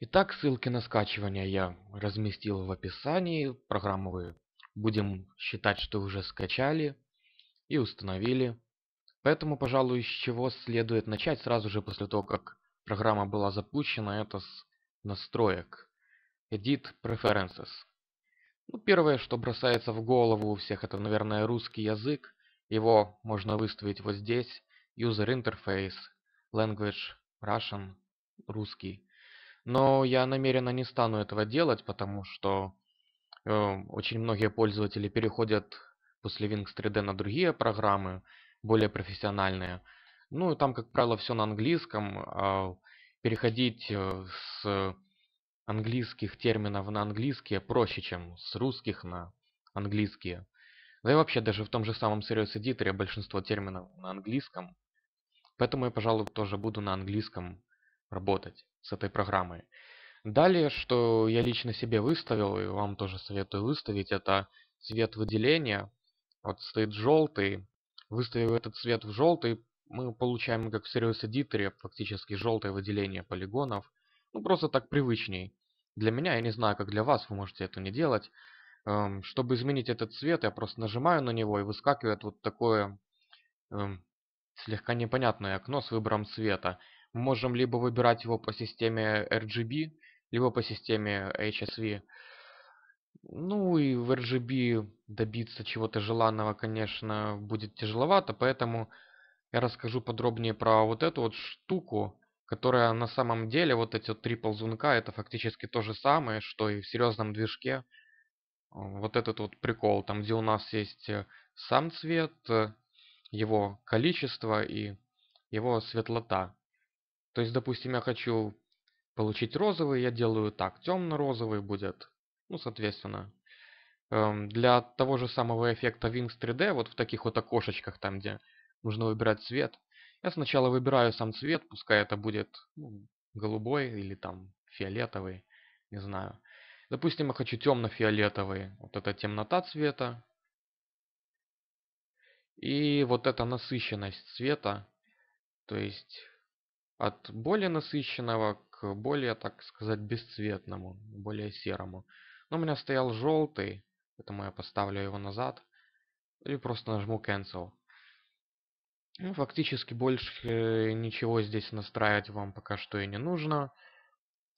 Итак, ссылки на скачивание я разместил в описании. Программу вы будем считать, что уже скачали и установили. Поэтому, пожалуй, с чего следует начать сразу же после того, как программа была запущена, это с настроек. Edit Preferences. Ну, первое, что бросается в голову у всех, это, наверное, русский язык. Его можно выставить вот здесь. User Interface, Language, Russian, русский. Но я намеренно не стану этого делать, потому что э, очень многие пользователи переходят после Wings 3D на другие программы, более профессиональные. Ну, и там, как правило, все на английском. А переходить э, с английских терминов на английские проще, чем с русских на английские. Да и вообще, даже в том же самом Serious Editor большинство терминов на английском. Поэтому я, пожалуй, тоже буду на английском работать с этой программой. Далее, что я лично себе выставил, и вам тоже советую выставить, это цвет выделения. Вот стоит желтый. Выставив этот цвет в желтый, мы получаем, как в Service Editor, фактически желтое выделение полигонов. Ну, просто так привычней. Для меня, я не знаю, как для вас, вы можете это не делать. Эм, чтобы изменить этот цвет, я просто нажимаю на него и выскакивает вот такое эм, слегка непонятное окно с выбором цвета можем либо выбирать его по системе RGB, либо по системе HSV. Ну и в RGB добиться чего-то желанного, конечно, будет тяжеловато, поэтому я расскажу подробнее про вот эту вот штуку, которая на самом деле, вот эти вот трипл зунка, это фактически то же самое, что и в серьезном движке. Вот этот вот прикол, там где у нас есть э, сам цвет, э, его количество и его светлота. То есть, допустим, я хочу получить розовый, я делаю так, темно-розовый будет, ну, соответственно. Эм, для того же самого эффекта Wings 3D, вот в таких вот окошечках, там, где нужно выбирать цвет, я сначала выбираю сам цвет, пускай это будет ну, голубой или там фиолетовый, не знаю. Допустим, я хочу темно-фиолетовый, вот это темнота цвета. И вот эта насыщенность цвета, то есть от более насыщенного к более, так сказать, бесцветному, более серому. Но у меня стоял желтый, поэтому я поставлю его назад. и просто нажму Cancel. Ну, фактически больше ничего здесь настраивать вам пока что и не нужно.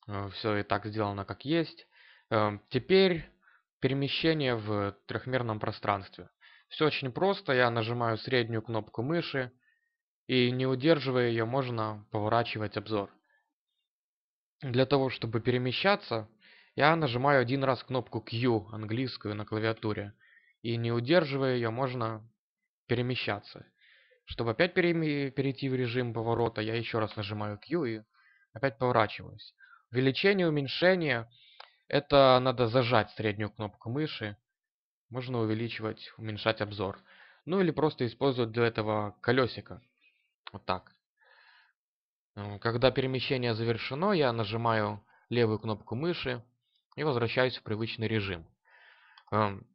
Э, Все и так сделано как есть. Эм, теперь перемещение в трехмерном пространстве. Все очень просто. Я нажимаю среднюю кнопку мыши и не удерживая ее, можно поворачивать обзор. Для того, чтобы перемещаться, я нажимаю один раз кнопку Q, английскую, на клавиатуре, и не удерживая ее, можно перемещаться. Чтобы опять перейти в режим поворота, я еще раз нажимаю Q и опять поворачиваюсь. Увеличение, уменьшение, это надо зажать среднюю кнопку мыши, можно увеличивать, уменьшать обзор. Ну или просто использовать для этого колесико. Вот так. Когда перемещение завершено, я нажимаю левую кнопку мыши и возвращаюсь в привычный режим. Эм,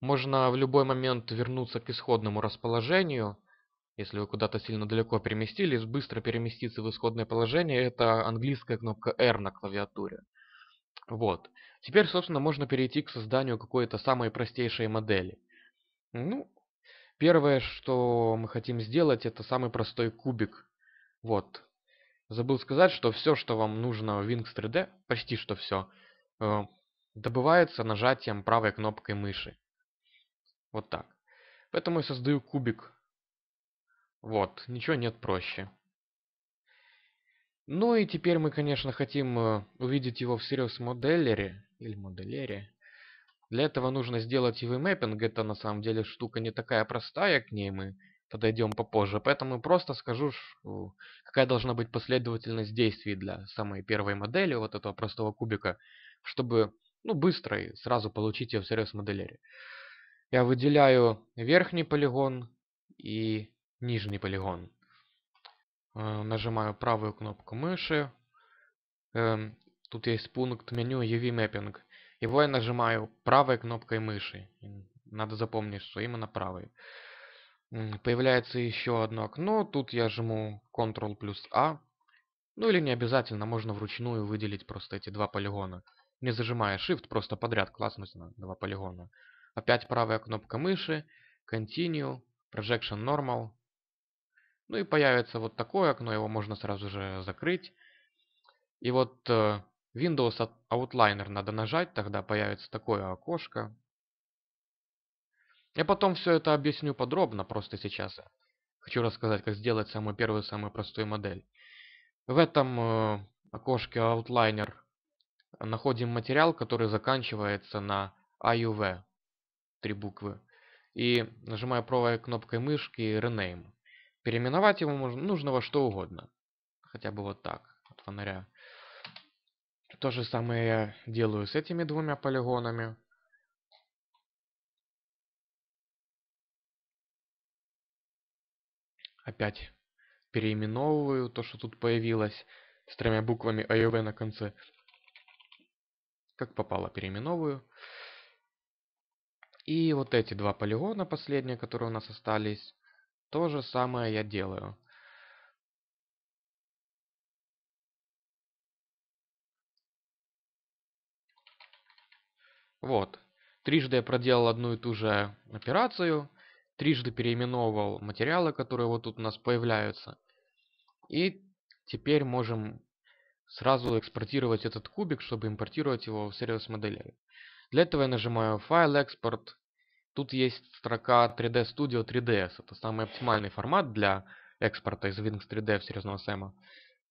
можно в любой момент вернуться к исходному расположению. Если вы куда-то сильно далеко переместились, быстро переместиться в исходное положение. Это английская кнопка R на клавиатуре. Вот. Теперь, собственно, можно перейти к созданию какой-то самой простейшей модели. Ну, Первое, что мы хотим сделать, это самый простой кубик. Вот. Забыл сказать, что все, что вам нужно в Wings 3D, почти что все, э, добывается нажатием правой кнопкой мыши. Вот так. Поэтому я создаю кубик. Вот, ничего нет проще. Ну и теперь мы, конечно, хотим э, увидеть его в Serious Modeler, или Modeler. Для этого нужно сделать uv mapping. Это на самом деле штука не такая простая, к ней мы подойдем попозже. Поэтому просто скажу, какая должна быть последовательность действий для самой первой модели, вот этого простого кубика, чтобы ну, быстро и сразу получить ее в сервис моделере. Я выделяю верхний полигон и нижний полигон. Э, нажимаю правую кнопку мыши. Эм, тут есть пункт меню UV Mapping. Его я нажимаю правой кнопкой мыши. Надо запомнить, что именно правой. Появляется еще одно окно. Тут я жму Ctrl плюс A. А. Ну или не обязательно, можно вручную выделить просто эти два полигона. Не зажимая Shift, просто подряд классно два полигона. Опять правая кнопка мыши, Continue, Projection Normal. Ну и появится вот такое окно, его можно сразу же закрыть. И вот э, Windows Outliner надо нажать, тогда появится такое окошко. Я потом все это объясню подробно, просто сейчас я хочу рассказать, как сделать самую первую, самую простую модель. В этом э, окошке Outliner находим материал, который заканчивается на AUV, а три буквы. И нажимая правой кнопкой мышки Rename. Переименовать его можно, нужно во что угодно. Хотя бы вот так, от фонаря. То же самое я делаю с этими двумя полигонами. Опять переименовываю то, что тут появилось с тремя буквами AEV «А» на конце. Как попало, переименовываю. И вот эти два полигона последние, которые у нас остались, то же самое я делаю. Вот. Трижды я проделал одну и ту же операцию, трижды переименовывал материалы, которые вот тут у нас появляются. И теперь можем сразу экспортировать этот кубик, чтобы импортировать его в сервис модели. Для этого я нажимаю «Файл», «Экспорт». Тут есть строка 3D Studio 3DS. Это самый оптимальный формат для экспорта из Wings 3D в серьезного Сэма.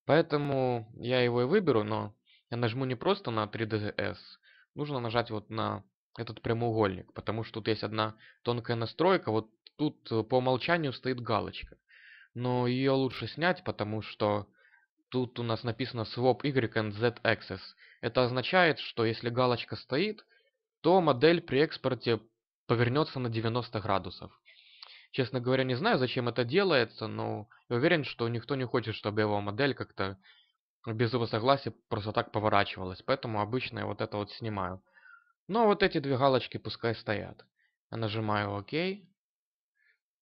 Поэтому я его и выберу, но я нажму не просто на 3DS, нужно нажать вот на этот прямоугольник, потому что тут есть одна тонкая настройка, вот тут э, по умолчанию стоит галочка. Но ее лучше снять, потому что тут у нас написано Swap Y and Z Axis. Это означает, что если галочка стоит, то модель при экспорте повернется на 90 градусов. Честно говоря, не знаю, зачем это делается, но я уверен, что никто не хочет, чтобы его модель как-то без его согласия просто так поворачивалась, поэтому обычно я вот это вот снимаю. Но вот эти две галочки пускай стоят. Я нажимаю ОК.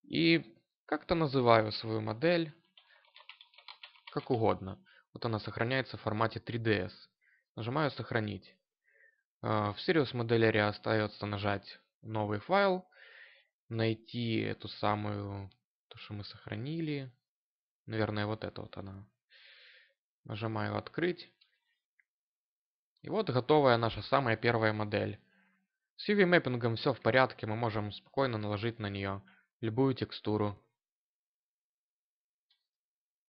И как-то называю свою модель как угодно. Вот она сохраняется в формате 3DS. Нажимаю «Сохранить». Э, в Sirius моделере остается нажать «Новый файл», найти эту самую, то, что мы сохранили. Наверное, вот это вот она. Нажимаю «Открыть». И вот готовая наша самая первая модель. С UV мэппингом все в порядке, мы можем спокойно наложить на нее любую текстуру.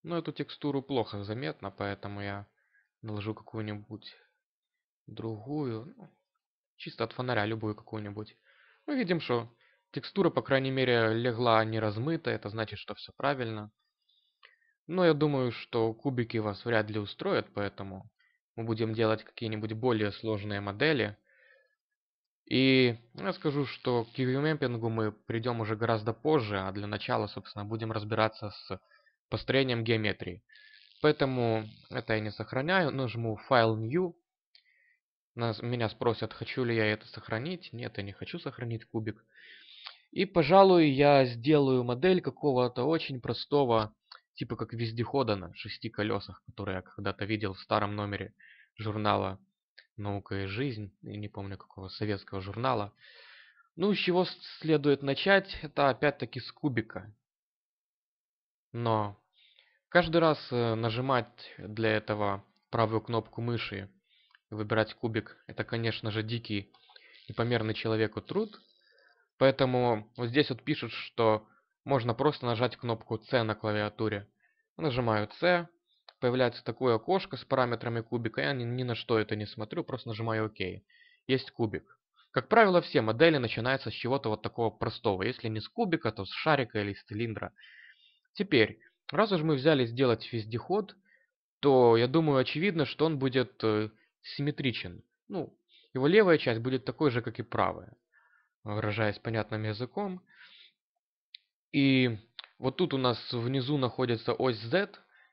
Но эту текстуру плохо заметно, поэтому я наложу какую-нибудь другую, ну, чисто от фонаря любую какую-нибудь. Мы видим, что текстура, по крайней мере, легла не размыта, это значит, что все правильно. Но ну, я думаю, что кубики вас вряд ли устроят, поэтому мы будем делать какие-нибудь более сложные модели. И я скажу, что к QVMapping мы придем уже гораздо позже, а для начала, собственно, будем разбираться с построением геометрии. Поэтому это я не сохраняю, нажму «Файл New». Нас, меня спросят, хочу ли я это сохранить. Нет, я не хочу сохранить кубик. И, пожалуй, я сделаю модель какого-то очень простого типа как вездехода на шести колесах, который я когда-то видел в старом номере журнала «Наука и жизнь», и не помню какого советского журнала. Ну, с чего следует начать, это опять-таки с кубика. Но каждый раз э, нажимать для этого правую кнопку мыши выбирать кубик, это, конечно же, дикий непомерный человеку труд. Поэтому вот здесь вот пишут, что можно просто нажать кнопку C на клавиатуре. Нажимаю C, появляется такое окошко с параметрами кубика, я ни, ни на что это не смотрю, просто нажимаю ОК. Есть кубик. Как правило, все модели начинаются с чего-то вот такого простого. Если не с кубика, то с шарика или с цилиндра. Теперь, раз уж мы взяли сделать вездеход, то я думаю, очевидно, что он будет э, симметричен. Ну, его левая часть будет такой же, как и правая, выражаясь понятным языком. И вот тут у нас внизу находится ось Z.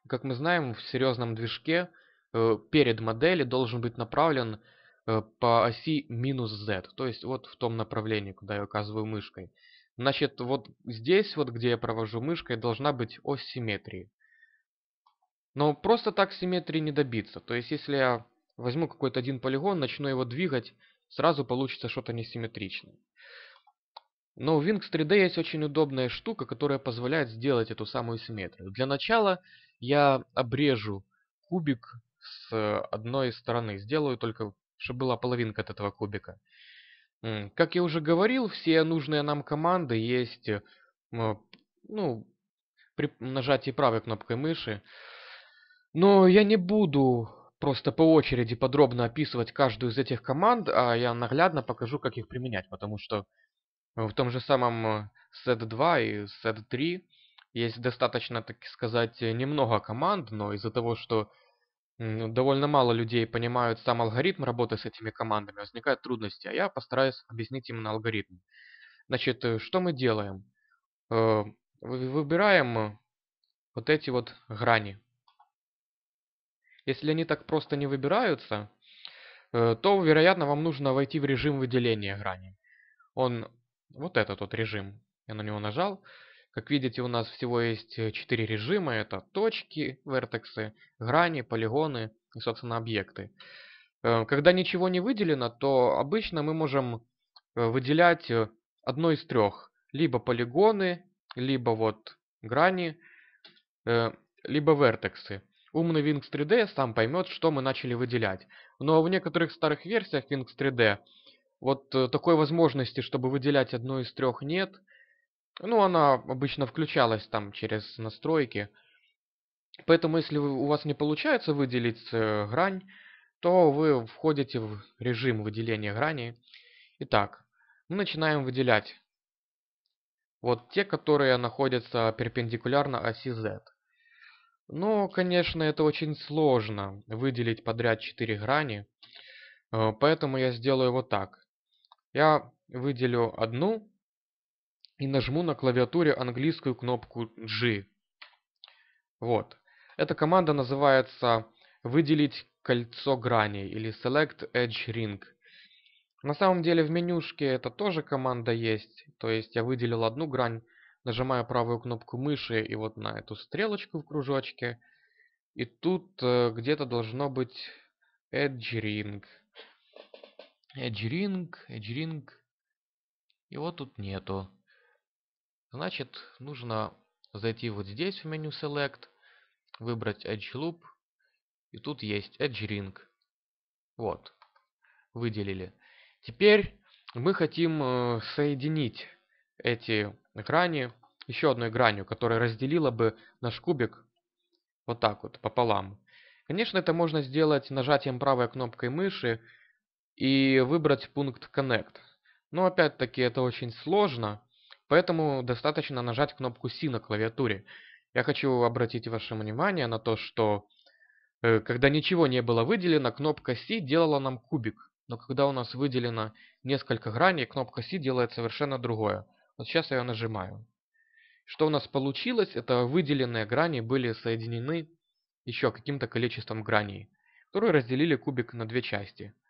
Как мы знаем, в серьезном движке э, перед моделью должен быть направлен э, по оси минус Z, то есть вот в том направлении, куда я указываю мышкой. Значит, вот здесь, вот где я провожу мышкой, должна быть ось симметрии. Но просто так симметрии не добиться. То есть, если я возьму какой-то один полигон, начну его двигать, сразу получится что-то несимметричное. Но у Wings 3D есть очень удобная штука, которая позволяет сделать эту самую симметрию. Для начала я обрежу кубик с одной стороны. Сделаю только, чтобы была половинка от этого кубика. Как я уже говорил, все нужные нам команды есть ну, при нажатии правой кнопкой мыши. Но я не буду просто по очереди подробно описывать каждую из этих команд, а я наглядно покажу, как их применять, потому что в том же самом set э, 2 и set 3 есть достаточно, так сказать, э, немного команд, но из-за того, что довольно мало людей понимают сам алгоритм работы с этими командами, возникают трудности, а я постараюсь объяснить именно алгоритм. Значит, э, что мы делаем? Выбираем вот эти вот грани. Если они так просто не выбираются, то, вероятно, вам нужно войти в режим выделения грани. Он вот это тот режим. Я на него нажал. Как видите, у нас всего есть 4 э, режима. Это точки, вертексы, грани, полигоны и, собственно, объекты. Э, когда ничего не выделено, то обычно мы можем э, выделять одно из трех. Либо полигоны, либо вот грани, либо вертексы. Умный Wings 3D сам поймет, что мы начали выделять. Но в некоторых старых версиях Wings 3D вот э, такой возможности, чтобы выделять одну из трех, нет. Ну, она обычно включалась там через настройки. Поэтому, если у вас не получается выделить э, грань, то вы входите в режим выделения грани. Итак, мы начинаем выделять вот те, которые находятся перпендикулярно оси Z. Но, ну, конечно, это очень сложно выделить подряд 4 грани, э, поэтому я сделаю вот так. Я выделю одну и нажму на клавиатуре английскую кнопку G. Вот. Эта команда называется «Выделить кольцо грани или «Select Edge Ring». На самом деле в менюшке это тоже команда есть, то есть я выделил одну грань, нажимаю правую кнопку мыши и вот на эту стрелочку в кружочке, и тут э, где-то должно быть Edge Ring. Эджринг, Эджринг. Его тут нету. Значит, нужно зайти вот здесь в меню Select, выбрать Edge Loop. И тут есть Edge Ring. Вот. Выделили. Теперь мы хотим э, соединить эти грани еще одной гранью, которая разделила бы наш кубик вот так вот пополам. Конечно, это можно сделать нажатием правой кнопкой мыши и выбрать пункт Connect. Но опять-таки это очень сложно, поэтому достаточно нажать кнопку C на клавиатуре. Я хочу обратить ваше внимание на то, что э, когда ничего не было выделено, кнопка C делала нам кубик. Но когда у нас выделено несколько граней, кнопка C делает совершенно другое. Вот сейчас я ее нажимаю. Что у нас получилось, это выделенные грани были соединены еще каким-то количеством граней, которые разделили кубик на две части –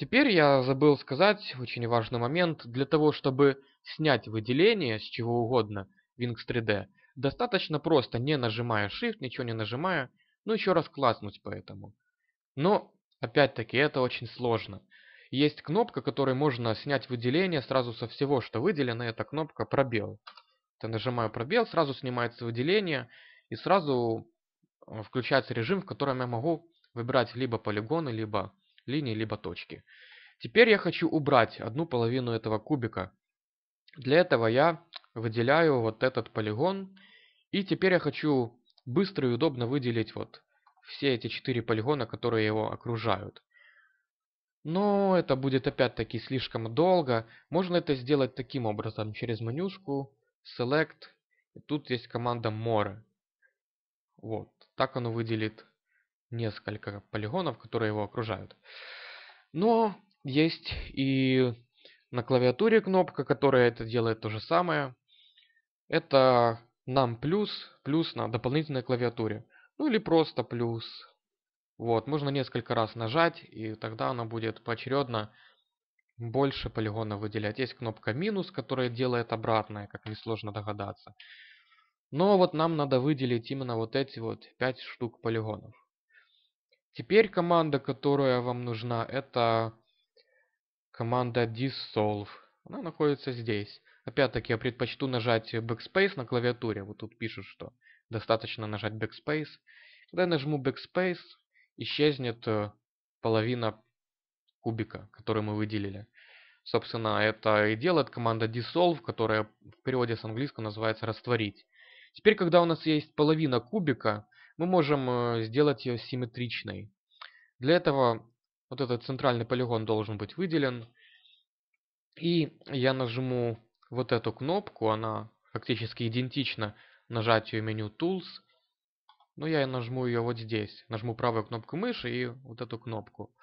Теперь я забыл сказать очень важный момент. Для того, чтобы снять выделение с чего угодно Wings 3D, достаточно просто, не нажимая Shift, ничего не нажимая, ну еще раз класснуть по этому. Но, опять-таки, это очень сложно. Есть кнопка, которой можно снять выделение сразу со всего, что выделено, это кнопка пробел. Я нажимаю пробел, сразу снимается выделение, и сразу э, включается режим, в котором я могу выбирать либо полигоны, либо линии, либо точки. Теперь я хочу убрать одну половину этого кубика. Для этого я выделяю вот этот полигон. И теперь я хочу быстро и удобно выделить вот все эти четыре полигона, которые его окружают. Но это будет опять-таки слишком долго. Можно это сделать таким образом, через менюшку, Select. И тут есть команда More. Вот, так оно выделит несколько полигонов, которые его окружают. Но есть и на клавиатуре кнопка, которая это делает то же самое. Это нам плюс, плюс на дополнительной клавиатуре. Ну или просто плюс. Вот, можно несколько раз нажать, и тогда она будет поочередно больше полигона выделять. Есть кнопка минус, которая делает обратное, как несложно догадаться. Но вот нам надо выделить именно вот эти вот 5 штук полигонов. Теперь команда, которая вам нужна, это команда dissolve. Она находится здесь. Опять-таки я предпочту нажать Backspace на клавиатуре. Вот тут пишут, что достаточно нажать Backspace. Когда я нажму Backspace, исчезнет э, половина кубика, который мы выделили. Собственно, это и делает команда dissolve, которая в переводе с английского называется растворить. Теперь, когда у нас есть половина кубика, мы можем э, сделать ее симметричной. Для этого вот этот центральный полигон должен быть выделен. И я нажму вот эту кнопку, она фактически идентична нажатию меню Tools. Но я нажму ее вот здесь. Нажму правую кнопку мыши и вот эту кнопку.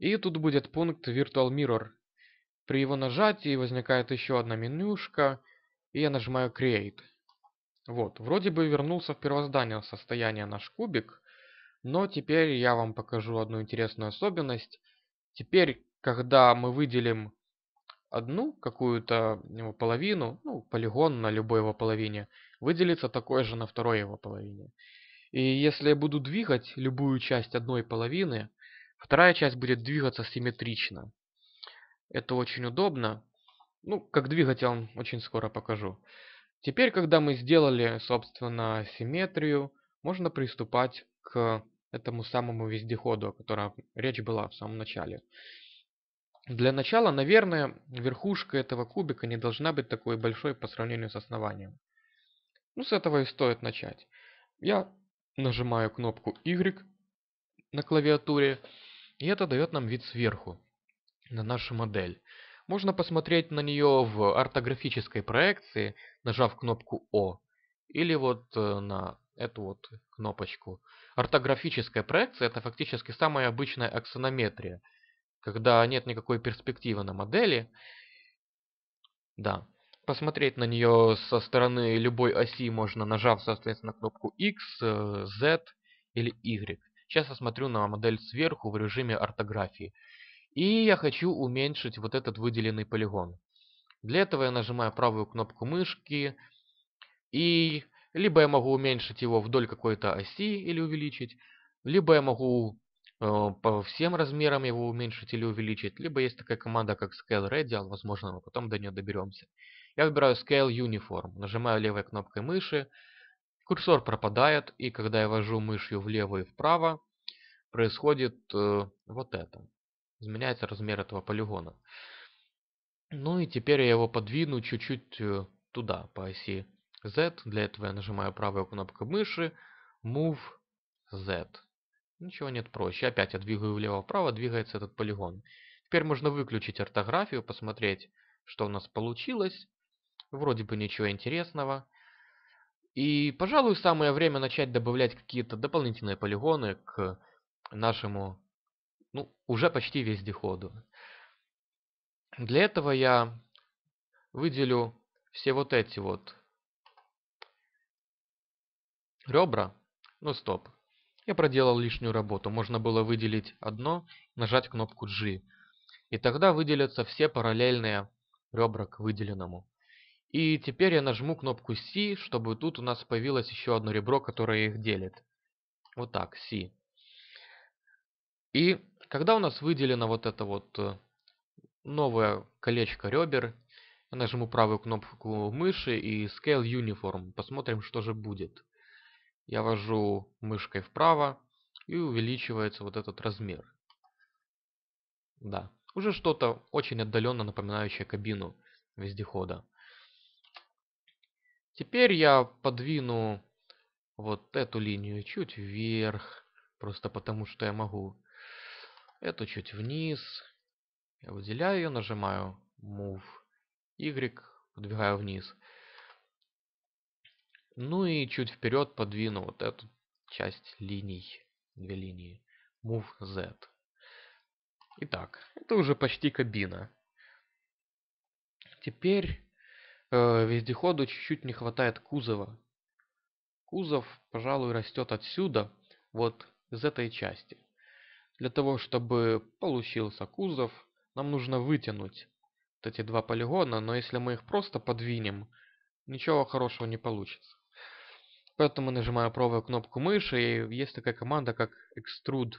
И тут будет пункт Virtual Mirror. При его нажатии возникает еще одна менюшка, и я нажимаю Create. Вот, вроде бы вернулся в первозданное состояние наш кубик, но теперь я вам покажу одну интересную особенность. Теперь, когда мы выделим одну какую-то его половину, ну, полигон на любой его половине, выделится такой же на второй его половине. И если я буду двигать любую часть одной половины, вторая часть будет двигаться симметрично. Это очень удобно. Ну, как двигать я вам очень скоро покажу. Теперь, когда мы сделали, собственно, симметрию, можно приступать к этому самому вездеходу, о котором речь была в самом начале. Для начала, наверное, верхушка этого кубика не должна быть такой большой по сравнению с основанием. Ну, с этого и стоит начать. Я нажимаю кнопку Y на клавиатуре, и это дает нам вид сверху на нашу модель. Можно посмотреть на нее в ортографической проекции, нажав кнопку О, или вот э, на эту вот кнопочку. Ортографическая проекция – это фактически самая обычная аксонометрия, когда нет никакой перспективы на модели. Да. Посмотреть на нее со стороны любой оси можно, нажав, соответственно, кнопку X, Z э, или Y. Сейчас я смотрю на модель сверху в режиме ортографии. И я хочу уменьшить вот этот выделенный полигон. Для этого я нажимаю правую кнопку мышки. И либо я могу уменьшить его вдоль какой-то оси или увеличить, либо я могу э, по всем размерам его уменьшить или увеличить, либо есть такая команда, как Scale Radial, возможно, мы потом до нее доберемся. Я выбираю Scale Uniform, нажимаю левой кнопкой мыши, курсор пропадает, и когда я вожу мышью влево и вправо, происходит э, вот это изменяется размер этого полигона. Ну и теперь я его подвину чуть-чуть э, туда, по оси Z. Для этого я нажимаю правую кнопку мыши, Move Z. Ничего нет проще. Опять я двигаю влево-вправо, двигается этот полигон. Теперь можно выключить ортографию, посмотреть, что у нас получилось. Вроде бы ничего интересного. И, пожалуй, самое время начать добавлять какие-то дополнительные полигоны к нашему ну, уже почти вездеходу. Для этого я выделю все вот эти вот ребра. Ну, стоп. Я проделал лишнюю работу. Можно было выделить одно, нажать кнопку G. И тогда выделятся все параллельные ребра к выделенному. И теперь я нажму кнопку C, чтобы тут у нас появилось еще одно ребро, которое их делит. Вот так, C. И когда у нас выделено вот это вот э, новое колечко ребер, я нажму правую кнопку мыши и Scale Uniform. Посмотрим, что же будет. Я вожу мышкой вправо и увеличивается вот этот размер. Да, уже что-то очень отдаленно напоминающее кабину вездехода. Теперь я подвину вот эту линию чуть вверх, просто потому что я могу эту чуть вниз. Я выделяю ее, нажимаю Move Y, подвигаю вниз. Ну и чуть вперед подвину вот эту часть линий, две линии. Move Z. Итак, это уже почти кабина. Теперь э, вездеходу чуть-чуть не хватает кузова. Кузов, пожалуй, растет отсюда, вот из этой части. Для того, чтобы получился кузов, нам нужно вытянуть вот эти два полигона, но если мы их просто подвинем, ничего хорошего не получится. Поэтому нажимаю правую кнопку мыши, и есть такая команда, как Extrude.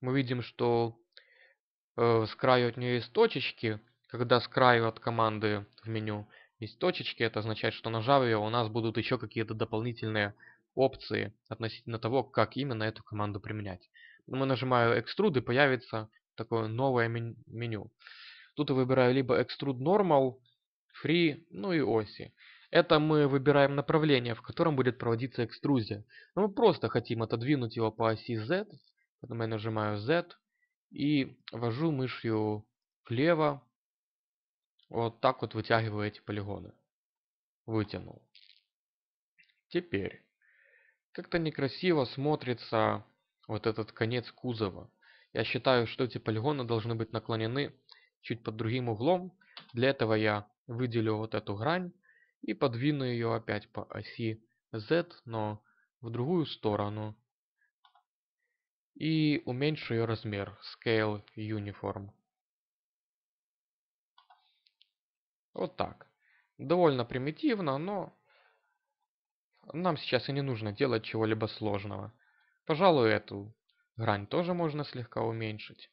Мы видим, что э, с краю от нее есть точечки. Когда с краю от команды в меню есть точечки, это означает, что нажав ее, у нас будут еще какие-то дополнительные опции относительно того, как именно эту команду применять мы нажимаю Extrude и появится такое новое меню. Тут я выбираю либо Extrude Normal, Free, ну и оси. Это мы выбираем направление, в котором будет проводиться экструзия. Но мы просто хотим отодвинуть его по оси Z, поэтому я нажимаю Z и вожу мышью влево. Вот так вот вытягиваю эти полигоны. Вытянул. Теперь. Как-то некрасиво смотрится вот этот конец кузова. Я считаю, что эти полигоны должны быть наклонены чуть под другим углом. Для этого я выделю вот эту грань и подвину ее опять по оси Z, но в другую сторону. И уменьшу ее размер, Scale Uniform. Вот так. Довольно примитивно, но нам сейчас и не нужно делать чего-либо сложного. Пожалуй, эту грань тоже можно слегка уменьшить.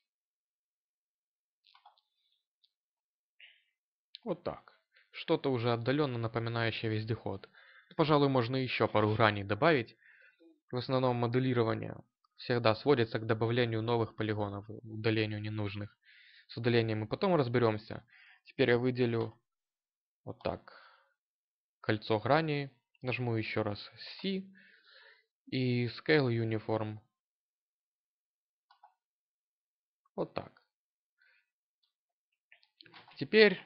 Вот так. Что-то уже отдаленно напоминающее вездеход. Пожалуй, можно еще пару граней добавить. В основном моделирование всегда сводится к добавлению новых полигонов, удалению ненужных. С удалением мы потом разберемся. Теперь я выделю вот так кольцо грани, нажму еще раз C, и Scale Uniform. Вот так. Теперь,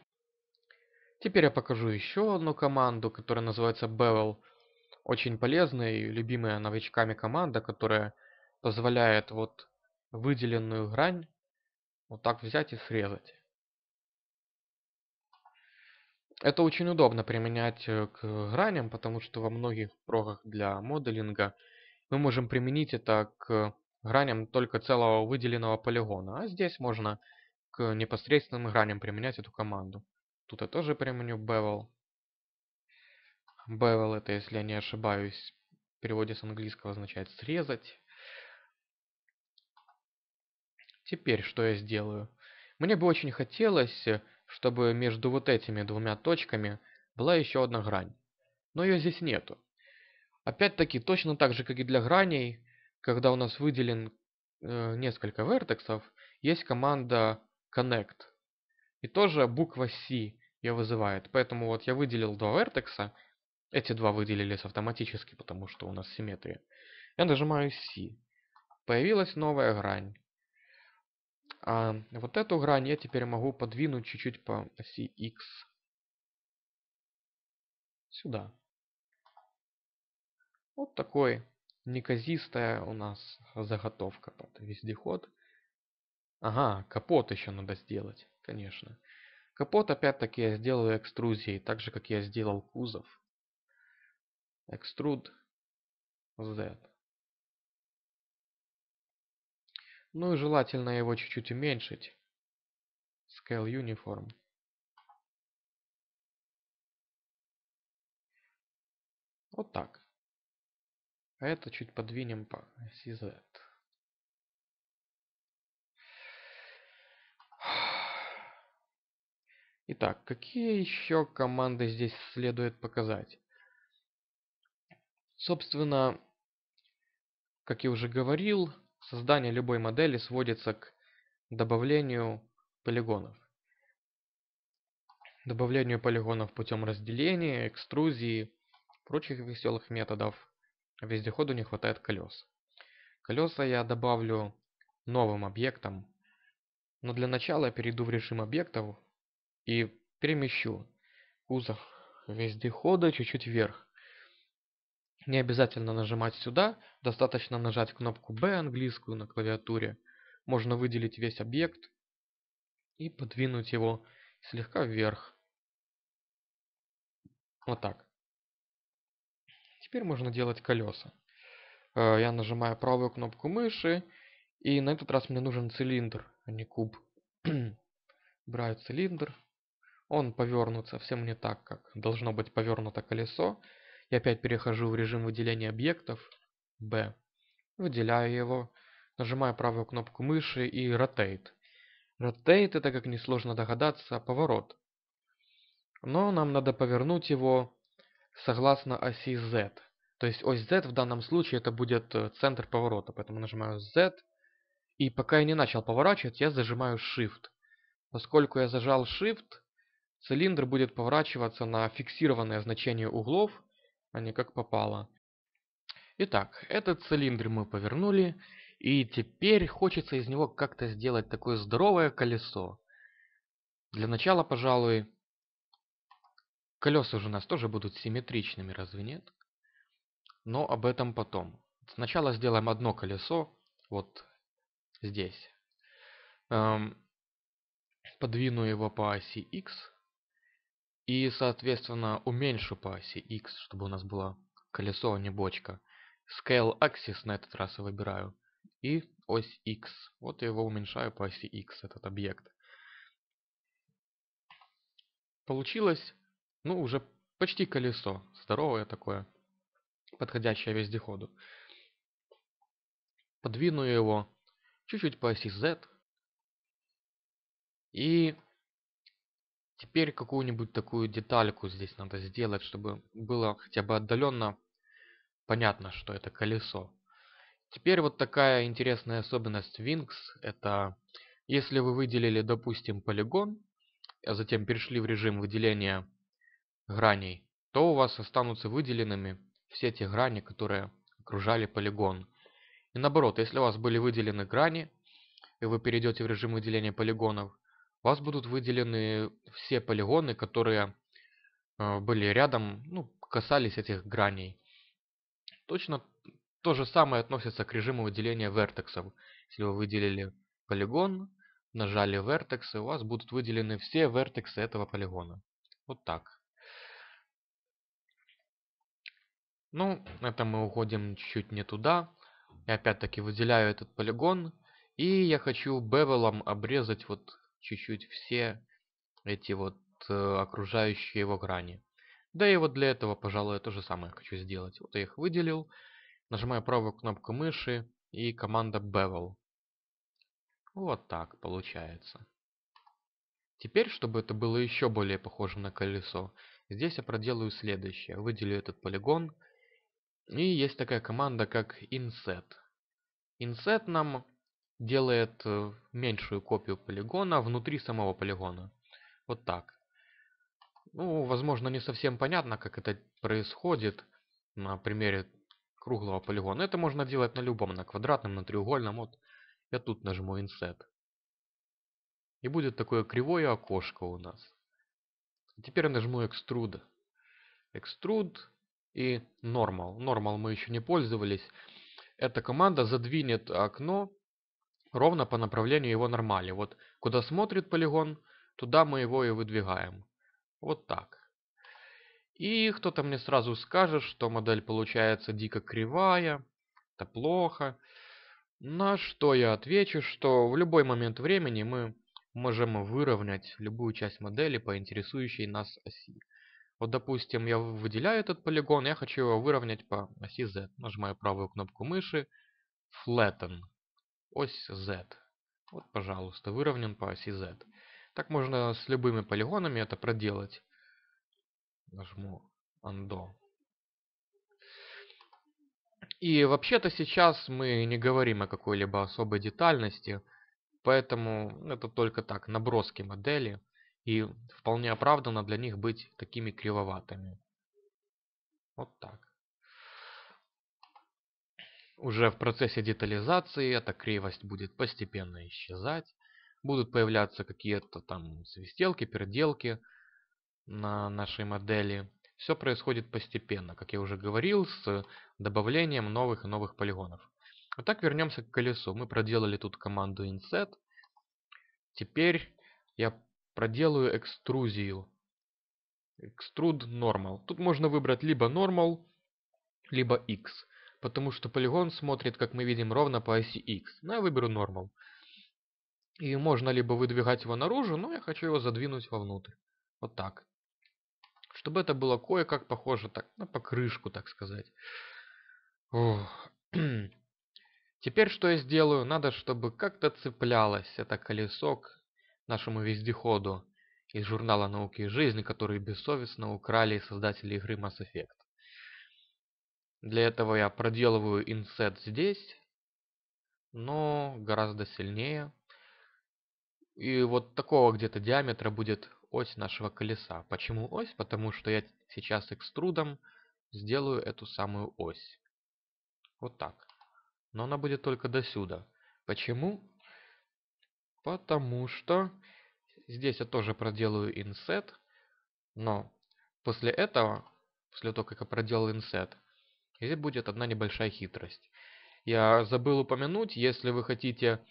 теперь я покажу еще одну команду, которая называется Bevel. Очень полезная и любимая новичками команда, которая позволяет вот выделенную грань вот так взять и срезать. Это очень удобно применять э, к э, граням, потому что во многих прогах для моделинга мы можем применить это к граням только целого выделенного полигона, а здесь можно к непосредственным граням применять эту команду. Тут я тоже применю bevel. Bevel это, если я не ошибаюсь, в переводе с английского означает срезать. Теперь что я сделаю? Мне бы очень хотелось чтобы между вот этими двумя точками была еще одна грань. Но ее здесь нету. Опять-таки, точно так же, как и для граней, когда у нас выделен э, несколько вертексов, есть команда connect. И тоже буква C ее вызывает. Поэтому вот я выделил два вертекса. Эти два выделились автоматически, потому что у нас симметрия. Я нажимаю C. Появилась новая грань. А вот эту грань я теперь могу подвинуть чуть-чуть по оси X. Сюда. Вот такой неказистая у нас заготовка под вездеход. Ага, капот еще надо сделать, конечно. Капот опять-таки я сделаю экструзией, так же как я сделал кузов. Extrude Z. Ну и желательно его чуть-чуть уменьшить. Scale Uniform. Вот так. А это чуть подвинем по оси Итак, какие еще команды здесь следует показать? Собственно, как я уже говорил, Создание любой модели сводится к добавлению полигонов. Добавлению полигонов путем разделения, экструзии, прочих веселых методов. Вездеходу не хватает колес. Колеса я добавлю новым объектом, но для начала я перейду в режим объектов и перемещу кузов вездехода чуть-чуть вверх. Не обязательно нажимать сюда, достаточно нажать кнопку B английскую на клавиатуре. Можно выделить весь объект и подвинуть его слегка вверх. Вот так. Теперь можно делать колеса. Э, я нажимаю правую кнопку мыши, и на этот раз мне нужен цилиндр, а не куб. Браю цилиндр. Он повернут совсем не так, как должно быть повернуто колесо и опять перехожу в режим выделения объектов, B. Выделяю его, нажимаю правую кнопку мыши и Rotate. Rotate это, как несложно догадаться, поворот. Но нам надо повернуть его согласно оси Z. То есть ось Z в данном случае это будет э, центр поворота, поэтому нажимаю Z. И пока я не начал поворачивать, я зажимаю Shift. Поскольку я зажал Shift, цилиндр будет поворачиваться на фиксированное значение углов а не как попало. Итак, этот цилиндр мы повернули, и теперь хочется из него как-то сделать такое здоровое колесо. Для начала, пожалуй, колеса же у нас тоже будут симметричными, разве нет? Но об этом потом. Сначала сделаем одно колесо, вот здесь. Эм, подвину его по оси X и, соответственно, уменьшу по оси X, чтобы у нас было колесо, а не бочка. Scale Axis на этот раз я выбираю. И ось X. Вот я его уменьшаю по оси X, этот объект. Получилось, ну, уже почти колесо. Здоровое такое, подходящее вездеходу. Подвину его чуть-чуть по оси Z. И Теперь какую-нибудь такую детальку здесь надо сделать, чтобы было хотя бы отдаленно понятно, что это колесо. Теперь вот такая интересная особенность Wings, это если вы выделили, допустим, полигон, а затем перешли в режим выделения граней, то у вас останутся выделенными все те грани, которые окружали полигон. И наоборот, если у вас были выделены грани, и вы перейдете в режим выделения полигонов, вас будут выделены все полигоны, которые э, были рядом, ну, касались этих граней. Точно то же самое относится к режиму выделения вертексов. Если вы выделили полигон, нажали вертексы, у вас будут выделены все вертексы этого полигона. Вот так. Ну, это мы уходим чуть-чуть не туда. Я опять-таки выделяю этот полигон. И я хочу бевелом обрезать вот чуть-чуть все эти вот э, окружающие его грани. Да и вот для этого, пожалуй, я то же самое хочу сделать. Вот я их выделил, нажимаю правую кнопку мыши и команда Bevel. Вот так получается. Теперь, чтобы это было еще более похоже на колесо, здесь я проделаю следующее. Выделю этот полигон. И есть такая команда, как inset. Inset нам делает э, меньшую копию полигона внутри самого полигона. Вот так. Ну, возможно, не совсем понятно, как это происходит на примере круглого полигона. Это можно делать на любом, на квадратном, на треугольном. Вот я тут нажму Inset. И будет такое кривое окошко у нас. Теперь я нажму Extrude. Extrude и Normal. Normal мы еще не пользовались. Эта команда задвинет окно ровно по направлению его нормали. Вот куда смотрит полигон, туда мы его и выдвигаем. Вот так. И кто-то мне сразу скажет, что модель получается дико кривая, это плохо. На что я отвечу, что в любой момент времени мы можем выровнять любую часть модели по интересующей нас оси. Вот, допустим, я выделяю этот полигон, я хочу его выровнять по оси Z. Нажимаю правую кнопку мыши, Flatten ось Z. Вот, пожалуйста, выровнен по оси Z. Так можно с любыми полигонами это проделать. Нажму Undo. И вообще-то сейчас мы не говорим о какой-либо особой детальности, поэтому это только так, наброски модели, и вполне оправдано для них быть такими кривоватыми. Вот так. Уже в процессе детализации эта кривость будет постепенно исчезать. Будут появляться какие-то там свистелки, переделки на нашей модели. Все происходит постепенно, как я уже говорил, с добавлением новых и новых полигонов. А так вернемся к колесу. Мы проделали тут команду inset. Теперь я проделаю экструзию. Extrude normal. Тут можно выбрать либо normal, либо x потому что полигон смотрит, как мы видим, ровно по оси X. Но ну, я выберу Normal. И можно либо выдвигать его наружу, но я хочу его задвинуть вовнутрь. Вот так. Чтобы это было кое-как похоже так, на покрышку, так сказать. Ох. Теперь что я сделаю? Надо, чтобы как-то цеплялось это колесо к нашему вездеходу из журнала «Науки и жизни», который бессовестно украли создатели игры Mass Effect. Для этого я проделываю инсет здесь, но гораздо сильнее. И вот такого где-то диаметра будет ось нашего колеса. Почему ось? Потому что я сейчас экструдом сделаю эту самую ось. Вот так. Но она будет только до сюда. Почему? Потому что здесь я тоже проделаю инсет, но после этого, после того, как я проделал инсет, Здесь будет одна небольшая хитрость. Я забыл упомянуть, если вы хотите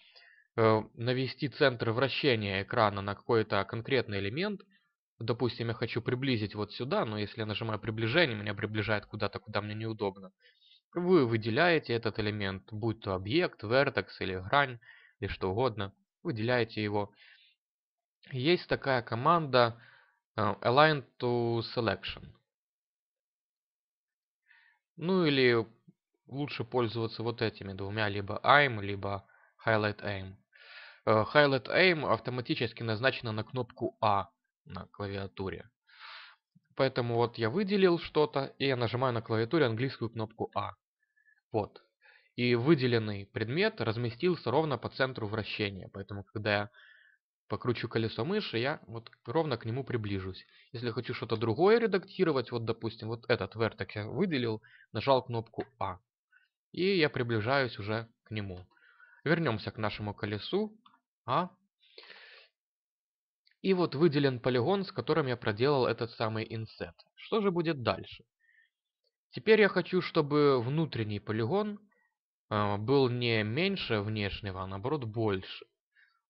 э, навести центр вращения экрана на какой-то конкретный элемент, допустим, я хочу приблизить вот сюда, но если я нажимаю приближение, меня приближает куда-то, куда мне неудобно. Вы выделяете этот элемент, будь то объект, вертекс или грань, или что угодно, выделяете его. Есть такая команда э, align to selection. Ну или лучше пользоваться вот этими двумя, либо AIM, либо Highlight AIM. Э, Highlight AIM автоматически назначена на кнопку A а на клавиатуре. Поэтому вот я выделил что-то, и я нажимаю на клавиатуре английскую кнопку A. А. Вот. И выделенный предмет разместился ровно по центру вращения. Поэтому, когда я покручу колесо мыши, я вот ровно к нему приближусь. Если хочу что-то другое редактировать, вот, допустим, вот этот вертекс я выделил, нажал кнопку А. И я приближаюсь уже к нему. Вернемся к нашему колесу А. И вот выделен полигон, с которым я проделал этот самый инсет. Что же будет дальше? Теперь я хочу, чтобы внутренний полигон а, был не меньше внешнего, а наоборот больше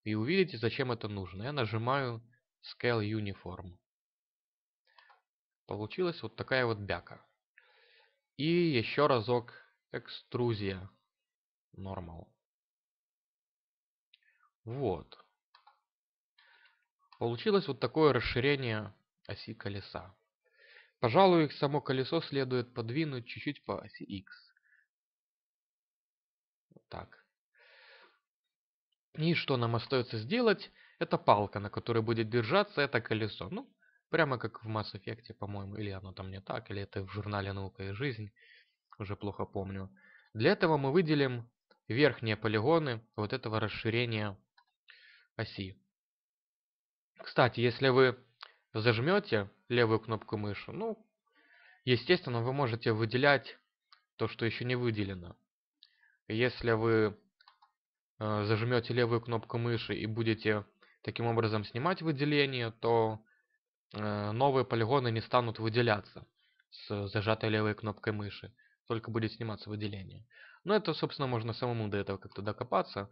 и увидите, зачем это нужно. Я нажимаю Scale Uniform. Получилась вот такая вот бяка. И еще разок экструзия normal. Вот. Получилось вот такое расширение оси колеса. Пожалуй, само колесо следует подвинуть чуть-чуть по оси X. так. И что нам остается сделать, это палка, на которой будет держаться это колесо. Ну, прямо как в Mass Effect, по-моему, или оно там не так, или это в журнале «Наука и жизнь», уже плохо помню. Для этого мы выделим верхние полигоны вот этого расширения оси. Кстати, если вы зажмете левую кнопку мыши, ну, естественно, вы можете выделять то, что еще не выделено. Если вы Э, зажмете левую кнопку мыши и будете таким образом снимать выделение, то э, новые полигоны не станут выделяться с зажатой левой кнопкой мыши. Только будет сниматься выделение. Но это, собственно, можно самому до этого как-то докопаться.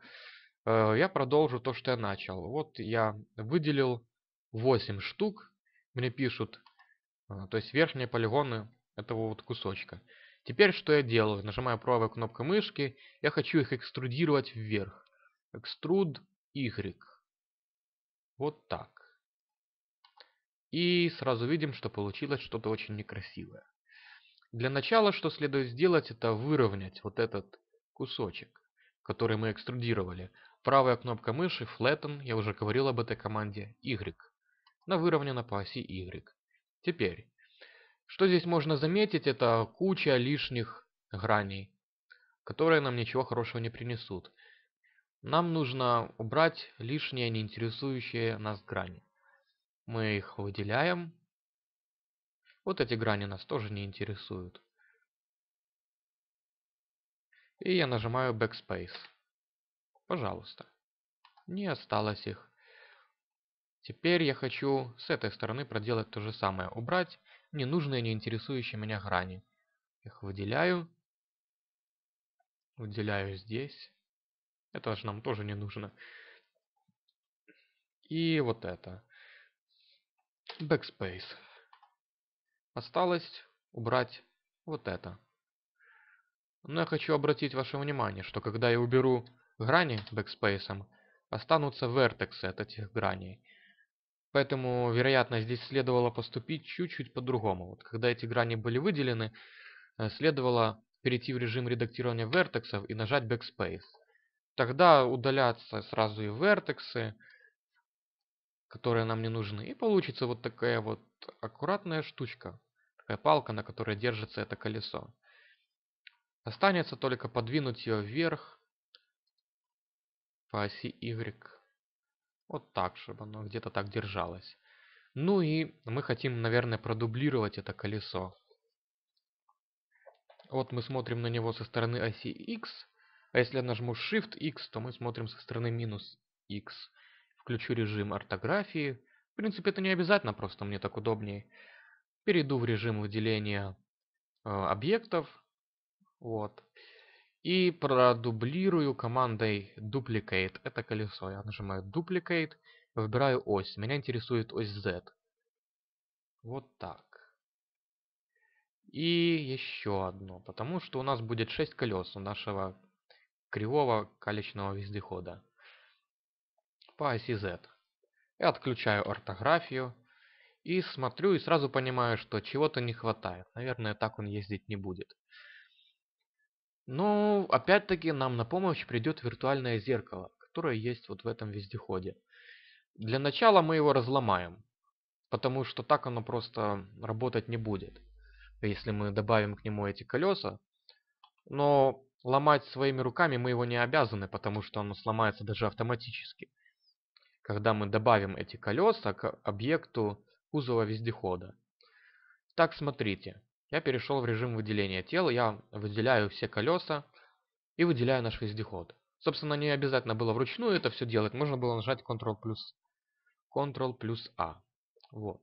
Э, я продолжу то, что я начал. Вот я выделил 8 штук. Мне пишут, то есть верхние полигоны этого вот кусочка. Теперь что я делаю? Нажимаю правой кнопкой мышки, я хочу их экструдировать вверх. Экструд Y. Вот так. И сразу видим, что получилось что-то очень некрасивое. Для начала, что следует сделать, это выровнять вот этот кусочек, который мы экструдировали. Правая кнопка мыши, Flatten, я уже говорил об этой команде, Y. Она выровнена по оси Y. Теперь что здесь можно заметить, это куча лишних граней, которые нам ничего хорошего не принесут. Нам нужно убрать лишние, неинтересующие нас грани. Мы их выделяем. Вот эти грани нас тоже не интересуют. И я нажимаю Backspace. Пожалуйста. Не осталось их. Теперь я хочу с этой стороны проделать то же самое. Убрать ненужные, не интересующие меня грани. Их выделяю. Выделяю здесь. Это же нам тоже не нужно. И вот это. Backspace. Осталось убрать вот это. Но я хочу обратить ваше внимание, что когда я уберу грани бэкспейсом, останутся вертексы от этих граней. Поэтому, вероятно, здесь следовало поступить чуть-чуть по-другому. Вот когда эти грани были выделены, э, следовало перейти в режим редактирования вертексов и нажать Backspace. Тогда удалятся сразу и вертексы, которые нам не нужны. И получится вот такая вот аккуратная штучка, такая палка, на которой держится это колесо. Останется только подвинуть ее вверх по оси Y. Вот так, чтобы оно где-то так держалось. Ну и мы хотим, наверное, продублировать это колесо. Вот мы смотрим на него со стороны оси X. А если я нажму Shift X, то мы смотрим со стороны минус X. Включу режим ортографии. В принципе, это не обязательно, просто мне так удобнее. Перейду в режим выделения э, объектов. Вот. И продублирую командой Duplicate. Это колесо. Я нажимаю Duplicate, выбираю ось. Меня интересует ось Z. Вот так. И еще одно. Потому что у нас будет 6 колес у нашего кривого колечного вездехода. По оси Z. Я отключаю ортографию. И смотрю, и сразу понимаю, что чего-то не хватает. Наверное, так он ездить не будет. Но, ну, опять-таки, нам на помощь придет виртуальное зеркало, которое есть вот в этом вездеходе. Для начала мы его разломаем, потому что так оно просто работать не будет, если мы добавим к нему эти колеса. Но ломать своими руками мы его не обязаны, потому что оно сломается даже автоматически, когда мы добавим эти колеса к объекту кузова вездехода. Так, смотрите я перешел в режим выделения тела, я выделяю все колеса и выделяю наш вездеход. Собственно, не обязательно было вручную это все делать, можно было нажать Ctrl плюс, Ctrl плюс A. А. Вот.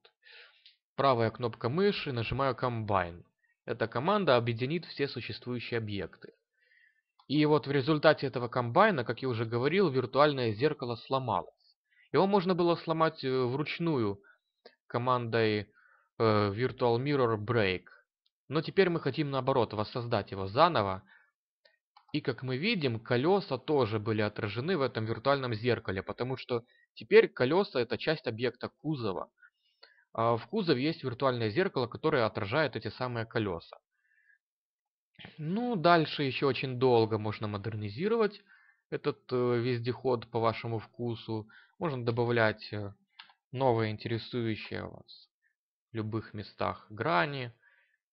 Правая кнопка мыши, нажимаю Combine. Эта команда объединит все существующие объекты. И вот в результате этого комбайна, как я уже говорил, виртуальное зеркало сломалось. Его можно было сломать э, вручную командой э, Virtual Mirror Break. Но теперь мы хотим, наоборот, воссоздать его заново. И, как мы видим, колеса тоже были отражены в этом виртуальном зеркале, потому что теперь колеса – это часть объекта кузова. А в кузове есть виртуальное зеркало, которое отражает эти самые колеса. Ну, дальше еще очень долго можно модернизировать этот э, вездеход по вашему вкусу. Можно добавлять э, новые интересующие вас в любых местах грани.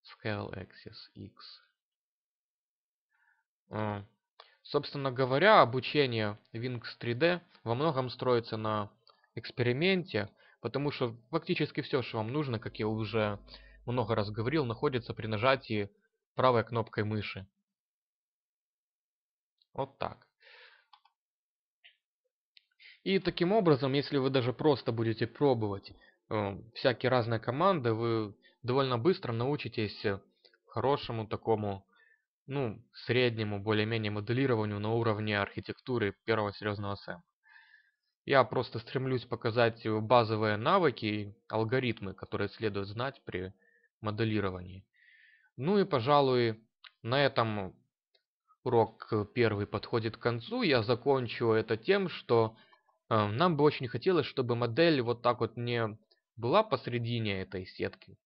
Scale axis X. Собственно говоря, обучение Wings 3D во многом строится на эксперименте, потому что фактически все, что вам нужно, как я уже много раз говорил, находится при нажатии правой кнопкой мыши. Вот так. И таким образом, если вы даже просто будете пробовать э, всякие разные команды, вы довольно быстро научитесь э, хорошему такому, ну, среднему, более-менее моделированию на уровне архитектуры первого серьезного СЭМ. Я просто стремлюсь показать э, базовые навыки и алгоритмы, которые следует знать при моделировании. Ну и, пожалуй, на этом урок э, первый подходит к концу. Я закончу это тем, что нам бы очень хотелось, чтобы модель вот так вот не была посредине этой сетки,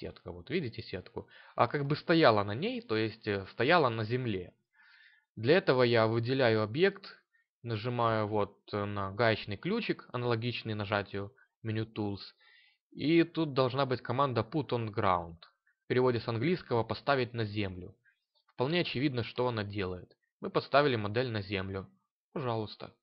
сетка, вот видите сетку, а как бы стояла на ней, то есть э, стояла на земле. Для этого я выделяю объект, нажимаю вот э, на гаечный ключик, аналогичный нажатию меню Tools, и тут должна быть команда Put on Ground, в переводе с английского «поставить на землю». Вполне очевидно, что она делает. Мы поставили модель на землю. Пожалуйста.